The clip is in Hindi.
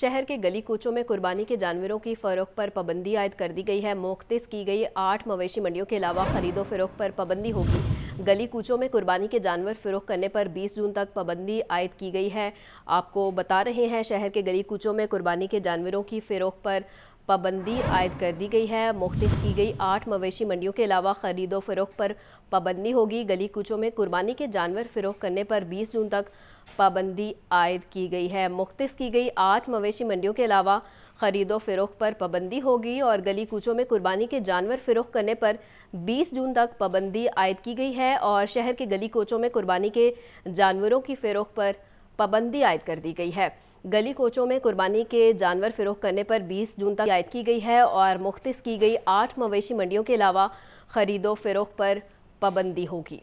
शहर के गली कूचों में कुर्बानी के जानवरों की फरोख पर पाबंदी आयद कर दी गई है मोख्तिस की गई आठ मवेशी मंडियों के अलावा खरीदो फरोख पर पाबंदी होगी गली कूचों में कुर्बानी के जानवर फरोख करने पर 20 जून तक पाबंदी आयद की गई है आपको बता रहे हैं शहर के गली कूचों में कुर्बानी के जानवरों की फरोख पर पाबंदी आयद कर दी गई है मुख्त की गई आठ मवेशी मंडियों के अलावा ख़रीदो फरोख पर पाबंदी होगी गली कूचों में कुर्बानी के जानवर फरोख करने पर 20 जून तक पाबंदी आयद की गई है मुख्त की गई आठ मवेशी मंडियों के अलावा ख़रीदो फरोख पर पाबंदी होगी और गली कूचों में कुर्बानी के जानवर फरोख करने पर 20 जून तक पाबंदी आयद की गई है और शहर के गली कोचों में कुर्बानी के जानवरों की फरोख पर पाबंदी आयद कर दी गई है गली कोचों में कुर्बानी के जानवर फरोख करने पर 20 जून तक आयद की गई है और मुख्त की गई आठ मवेशी मंडियों के अलावा खरीदो फरोख पर पाबंदी होगी